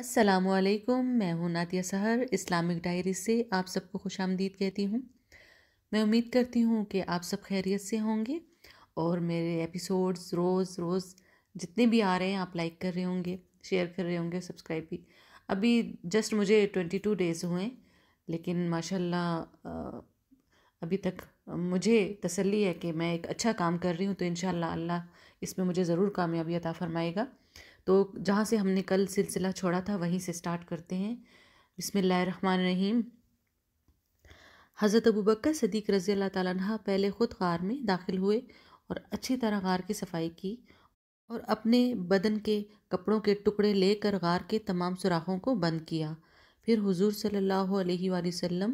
असलकुम मैं हूँ नातिया सहर इस्लामिक डायरी से आप सबको खुश आमदीद कहती हूँ मैं उम्मीद करती हूँ कि आप सब खैरियत से होंगे और मेरे एपिसोड्स रोज़ रोज़ जितने भी आ रहे हैं आप लाइक कर रहे होंगे शेयर कर रहे होंगे सब्सक्राइब भी अभी जस्ट मुझे ट्वेंटी टू डेज़ हुए लेकिन माशाल्लाह अभी तक मुझे तसली है कि मैं एक अच्छा काम कर रही हूँ तो इन अल्लाह इसमें मुझे ज़रूर कामयाबी अता फ़रमाएगा तो जहाँ से हमने कल सिलसिला छोड़ा था वहीं से स्टार्ट करते हैं बसमान रहीम हज़रत अबू बकर सदीक रज़ी अल्लाह तह पहले ख़ुद गार में दाखिल हुए और अच्छी तरह गार की सफाई की और अपने बदन के कपड़ों के टुकड़े लेकर गार के तमाम सुराखों को बंद किया फिर हुजूर सल्लल्लाहु अलैहि वसल्लम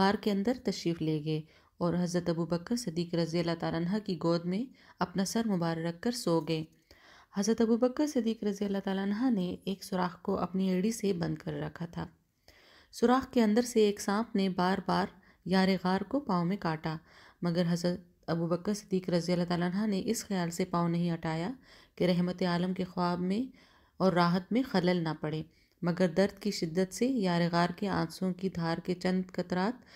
गार के अंदर तशरीफ़ ले गए और हज़रत अबू बकर सदीक रज़ी अल्लाह तह की गोद में अपना सर मुबारक कर सो गए हज़रत अबू बकर सदीक रज़ी अल्लाह तह ने एक सुराख को अपनी एड़ी से बंद कर रखा था सुराख के अंदर से एक सांप ने बार बार यार गार को पाँव में काटा मगर हज़रत अबू बकर सदीक रज़ी अल्लाह तह ने इस ख्याल से पाँव नहीं हटाया कि रहमत आलम के ख्वाब में और राहत में खलल ना पड़े मगर दर्द की शिद्दत से यार गार के आंसुओं की धार के चंद कतरात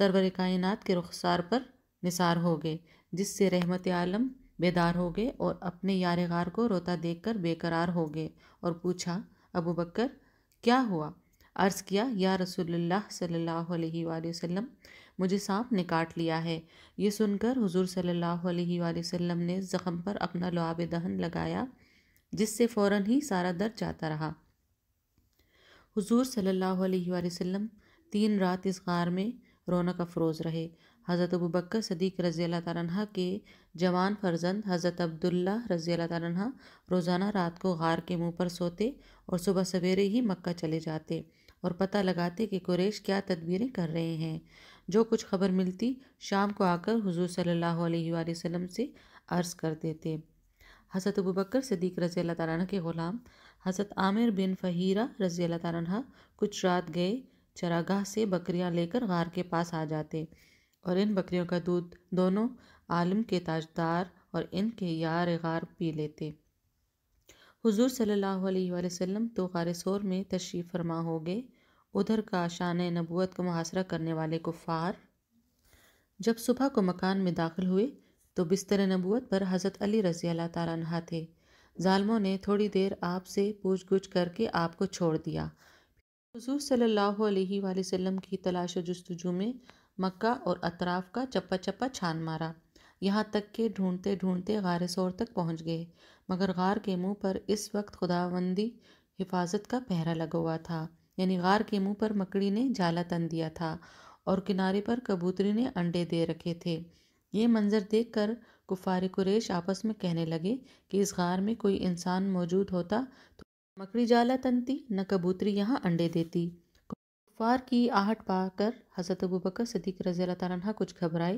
सरवर कायनात के रुखसार पर निसार हो गए जिससे रहमत आलम बेदार हो गए और अपने यार गार को रोता देख कर बेकरार हो गए और पूछा अबू बकर क्या हुआ अर्ज़ किया या रसूलुल्लाह सल्लल्लाहु अलैहि वसल्लम मुझे सांप ने काट लिया है ये सुनकर हुजूर सल्लल्लाहु अलैहि वसल्लम ने ज़ख़म पर अपना लुआब दहन लगाया जिससे फ़ौरन ही सारा दर्द जाता रहा हुजूर सल्लल्लाहु अलैहि वसल्लम तीन रात इस गार में रौनक अफरोज़ रहे हज़रत अबू बकर सदीक रज़ी तारा के जवान फर्जंद हज़रत अब्दुल्ला रज़ी तह रोज़ाना रात को गार के मुँह पर सोते और सुबह सवेरे ही मक्का चले जाते और पता लगाते कि कुरेश क्या तदबीरें कर रहे हैं जो कुछ खबर मिलती शाम को आकर हुजूर सल्लल्लाहु अलैहि वसल्लम से अर्ज़ कर देते हज़रत अबू बकर सदीक रज़ी तारा के ग़ुलाम हज़रत आमिर बिन फ़हीरा रज़ी तारा कुछ रात गए चरागाह से बकरियां लेकर गार के पास आ जाते और इन बकरियों का दूध दोनों आलम के ताजदार और इनके यार गार पी लेते हुजूर सल्लल्लाहु अलैहि वसल्लम तो गारसोर में तशरीफ़ फरमा हो गए उधर का शान नबूत का मुहासरा करने वाले कुफ़ार जब सुबह को मकान में दाखिल हुए तो बिस्तर नबूत पर हज़रत अली रज़ी अल्लाह तहा थे ालमों ने थोड़ी देर आपसे पूछ गुछ करके आपको छोड़ दिया हजूर सल्लल्लाहु अलैहि वसल्लम की तलाश जस्तजू में मक्का और अतराफ का चप्पा चप्पा छान मारा यहाँ तक के ढूंढते ढूंढते गार सोर तक पहुँच गए मगर गार के मुंह पर इस वक्त खुदाबंदी हिफाजत का पहरा लगा हुआ था यानी गार के मुंह पर मकड़ी ने जाला तन दिया था और किनारे पर कबूतरी ने अंडे दे रखे थे ये मंज़र देख कर कुफार कुरेश आपस में कहने लगे कि इस गार में कोई इंसान मौजूद होता तो मकड़ी जाला तनती न कबूतरी यहाँ अंडे देती कुफ़ार की आहट पाकर हज़रत अबू बकर सदीक रज़ी तह कुछ घबराए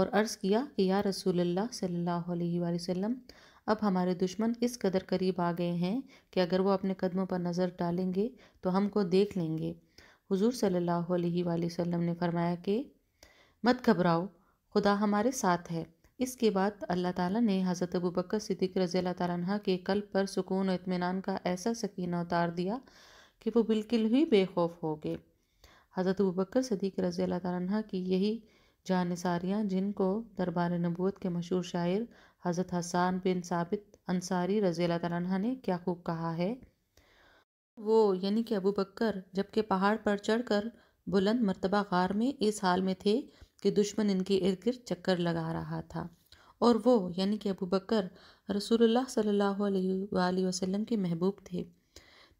और अर्ज़ किया कि या रसूल अल्लाह सल्लल्लाहु अलैहि वसल्लम अब हमारे दुश्मन इस कदर करीब आ गए हैं कि अगर वो अपने कदमों पर नज़र डालेंगे तो हमको देख लेंगे हुजूर सल्लल्लाहु अलैहि वसल्लम ने फरमाया कि मत घबराओ खुदा हमारे साथ है इसके बाद अल्लाह ताला ने हज़रत अबू बकर सिद्दीक रज़ी तह के कल्ब पर सुकून और इतमान का ऐसा सकीना उतार दिया कि वो बिल्कुल ही बेखौफ हो गए हज़रत बकर सदीक रज़ी अल्लाह तह की यही जानसारियाँ जिनको दरबार नबूत के मशहूर शायर हज़रत हसान बिन साबित अंसारी रज़ी अल्लाह तह ने क्या खूब कहा है वो यानी कि अबू बकर जबकि पहाड़ पर चढ़कर बुलंद मरतबा गार में इस हाल में थे कि दुश्मन इनके इर्द गिर्द चक्कर लगा रहा था और वो यानी कि अबू बकर रसूलुल्लाह सल्लल्लाहु अलैहि वसल्लम के महबूब थे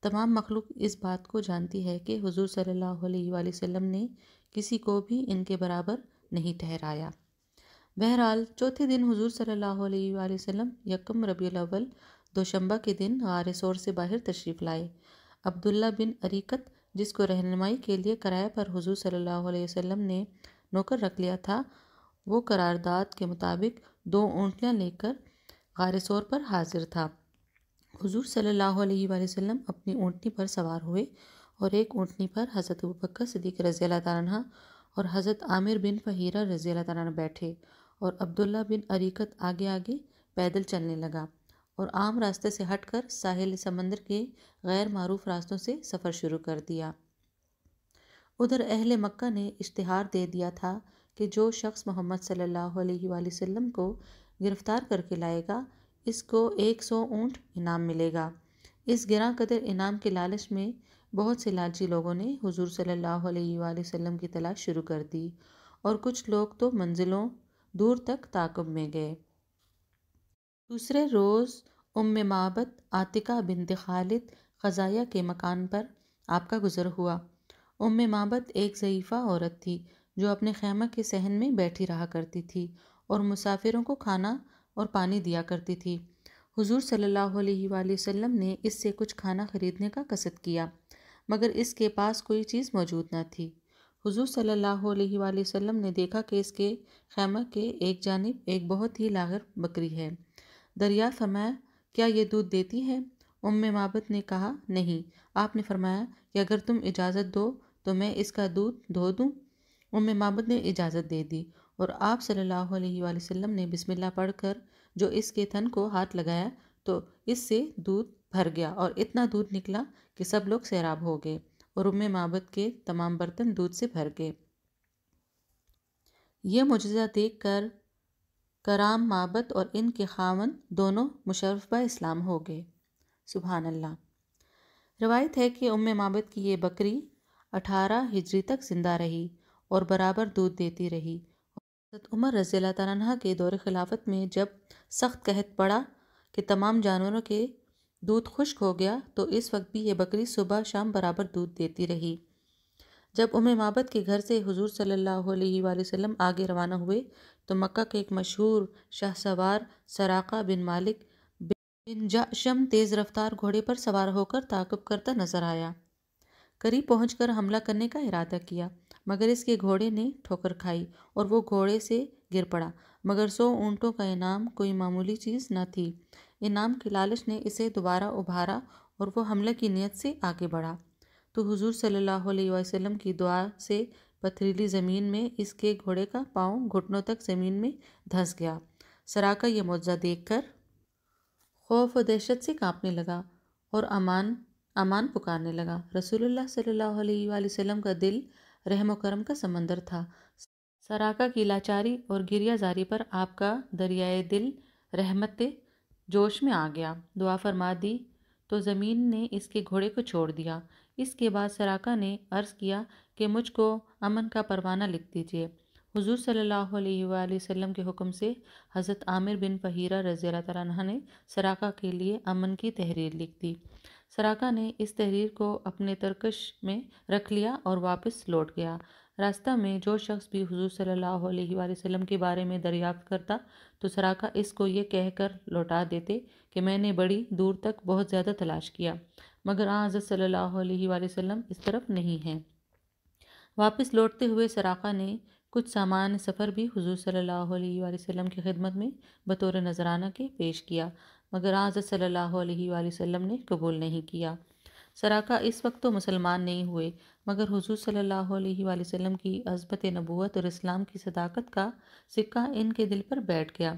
तमाम मखलूक इस बात को जानती है कि हुजूर सल्लल्लाहु अलैहि वसल्लम ने किसी को भी इनके बराबर नहीं ठहराया बहरहाल चौथे दिन हुजूर सल्लल्लाहु अलैहि वसल्लम यकम रबील दोशंबा के दिन गारसोर से बाहर तशरीफ़ लाए अब्दुल्ला बिन अरीकत जिसको रहनुमाई के लिए किराए पर हुजूर सल्लल्लाहु अलैहि वसल्लम ने नौकर रख लिया था वो करारदाद के मुताबिक दो ऊँटियाँ लेकर गारसोर पर हाजिर था हुजूर सल्लल्लाहु अलैहि वसल्लम अपनी ऊँटनी पर सवार हुए और एक ऊँटनी पर हज़रत बकर सदीक रज़ी तला और हज़रत आमिर बिन फ़हीरा रज़ी तला बैठे और अब्दुल्ला बिन अरीकत आगे आगे पैदल चलने लगा और आम रास्ते से हटकर साहिल समंदर के गैर मरूफ रास्तों से सफ़र शुरू कर दिया उधर अहल मक्का ने इश्तहार दे दिया था कि जो शख्स मोहम्मद सल्लल्लाहु अलैहि वसल्लम को गिरफ़्तार करके लाएगा इसको एक सौ ऊँट इनाम मिलेगा इस गिरा कदर इनाम के लालच में बहुत से लालची लोगों ने हुजूर सल्लल्लाहु अलैहि वसल्लम की तलाश शुरू कर दी और कुछ लोग तो मंजिलों दूर तक ताकब में गए दूसरे रोज़ उम माबत आतिका बिनत खालिद ख़जाया के मकान पर आपका गुज़र हुआ उम माबत एक ज़यीफ़ा औरत थी जो अपने खैमा के सहन में बैठी रहा करती थी और मुसाफिरों को खाना और पानी दिया करती थी हुजूर सल्लल्लाहु अलैहि वसल्लम ने इससे कुछ खाना खरीदने का कसद किया मगर इसके पास कोई चीज़ मौजूद न थी हुजूर सल्लल्लाहु अलैहि वसल्लम ने देखा कि इसके खैमा के एक जानब एक बहुत ही लागर बकरी है दरिया फरमाया क्या ये दूध देती है उम माबत ने कहा नहीं आपने फरमाया कि अगर तुम इजाज़त दो तो मैं इसका दूध धो दूँ उम माबत ने इजाज़त दे दी और आप सल्लल्लाहु अलैहि वसल्लम ने बिस्मिल्लाह पढ़कर जो इसके थन को हाथ लगाया तो इससे दूध भर गया और इतना दूध निकला कि सब लोग सैराब हो गए और उम्म माबद के तमाम बर्तन दूध से भर गए यह मुजजा देख कर कराम माबद और इनके खावन दोनों मुशरफा इस्लाम हो गए सुबहान अल्लाह रवायत है कि उम्म माबद की ये बकरी अठारह हिजरी तक ज़िंदा रही और बराबर दूध देती रही हज़रत उमर रज़ी तह के दौर खिलाफत में जब सख्त कहत पड़ा कि तमाम जानवरों के दूध खुश्क हो गया तो इस वक्त भी ये बकरी सुबह शाम बराबर दूध देती रही जब उम माबद के घर से हुजूर सल्लल्लाहु अलैहि वसल्लम आगे रवाना हुए तो मक्का के एक मशहूर शाहसवार सराका बिन मालिक बिन जाशम तेज़ रफ्तार घोड़े पर सवार होकर ताकब करता नजर आया करीब पहुंचकर हमला करने का इरादा किया मगर इसके घोड़े ने ठोकर खाई और वो घोड़े से गिर पड़ा मगर सौ ऊँटों का इनाम कोई मामूली चीज़ न थी इनाम की लालच ने इसे दोबारा उभारा और वो हमले की नीयत से आगे बढ़ा तो हुजूर सल्लल्लाहु अलैहि वसल्लम की दुआ से पथरीली ज़मीन में इसके घोड़े का पाँव घुटनों तक ज़मीन में धंस गया सरा का यह मुआवजा देख कर खौफ व दहशत से कांपने लगा और अमान अमान पुकारने लगा रसूलुल्लाह सल्लल्लाहु अलैहि वसल्लम का दिल रहम करम का समंदर था सराका की लाचारी और गिरियाजारी पर आपका दरियाए दिल रहमत जोश में आ गया दुआ फरमा दी तो ज़मीन ने इसके घोड़े को छोड़ दिया इसके बाद सराका ने अर्ज़ किया कि मुझको अमन का परवाना लिख दीजिए हुजूर सल्लल्लाहु अलैहि वसल्लम के हुक्म से हज़रत आमिर बिन फहीरा रज़ी अल्लाह ने सराका के लिए अमन की तहरीर लिख दी सराका ने इस तहरीर को अपने तरकश में रख लिया और वापस लौट गया रास्ता में जो शख्स भी हजूर सल्लल्लाहु अलैहि वसल्लम के बारे में दरियाफ्त करता तो सराका इसको ये कहकर लौटा देते कि मैंने बड़ी दूर तक बहुत ज़्यादा तलाश किया मगर आज सल्लल्लाहु अलैहि वसल्लम इस तरफ नहीं है वापस लौटते हुए सराका ने कुछ सामान सफ़र भी हजूर सल्लल्लाहु अलैहि वसल्लम की खिदमत में बतौर नजराना के पेश किया मगर आज सल्लल्लाहु अलैहि वसल्लम ने कबूल नहीं किया सराका इस वक्त तो मुसलमान नहीं हुए मगर हुजूर सल्लल्लाहु अलैहि वसल्लम की अजबत नबूत और इस्लाम की सदाकत का सिक्का इनके दिल पर बैठ गया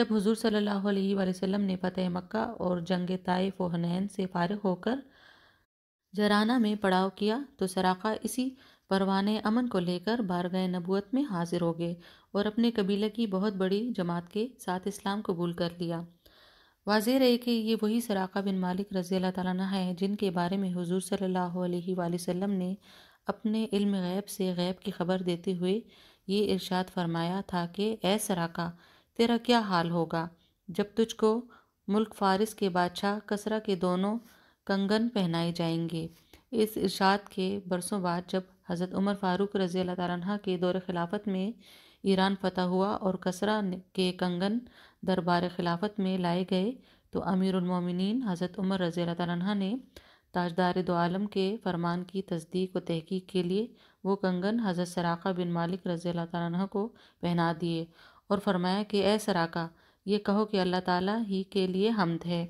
जब हुजूर सल्लल्लाहु अलैहि वसल्लम ने फतेह मक्का और जंग ताइफ व हनैन से फारग होकर जराना में पड़ाव किया तो सराका इसी परवान अमन को लेकर बारगाह नबूत में हाजिर हो गए और अपने कबीले की बहुत बड़ी जमात के साथ इस्लाम कबूल कर लिया वाज रहे कि ये वही सराका बिन मालिक रज़ी अल्लाह है हैं जिनके बारे में हुजूर सल्लल्लाहु वम वसल्लम ने अपने इल्म गैब से गैब की खबर देते हुए ये इरशाद फरमाया था कि ए सराका तेरा क्या हाल होगा जब तुझको मुल्क फारस के बादशाह कसरा के दोनों कंगन पहनाए जाएंगे इस इरशाद के बरसों बाद जब हज़रत उमर फ़ारूक रज़ी अल्लाह ताली के दौर खिलाफत में ईरान फतह हुआ और कसरा के कंगन दरबार खिलाफत में लाए गए तो अमीरमिन हज़रत उमर रज़ी तह ने ताजदार दो आलम के फरमान की तस्दीक व तहकीक के लिए वो कंगन हज़रत सराका बिन मालिक रज़ी तह को पहना दिए और फरमाया कि ए सराका ये कहो कि अल्लाह ताला ही के लिए हमद है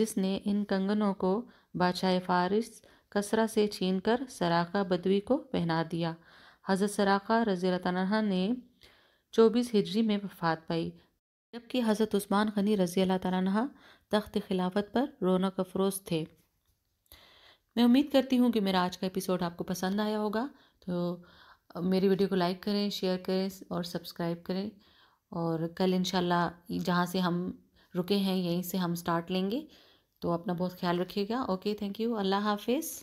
जिसने इन कंगनों को बादशाह फारिस कसरा से छीन कर सराका बदवी को पहना दिया हज़रत सराका रज़ी तह ने चौबीस हिजरी में वफात पाई जबकि हज़रत उस्मान गनी रज़ी अल्लाह तह तख्त खिलाफत पर रौनक अफरोज़ थे मैं उम्मीद करती हूँ कि मेरा आज का एपिसोड आपको पसंद आया होगा तो मेरी वीडियो को लाइक करें शेयर करें और सब्सक्राइब करें और कल इन जहाँ से हम रुके हैं यहीं से हम स्टार्ट लेंगे तो अपना बहुत ख्याल रखिएगा ओके थैंक यू अल्लाह हाफिज़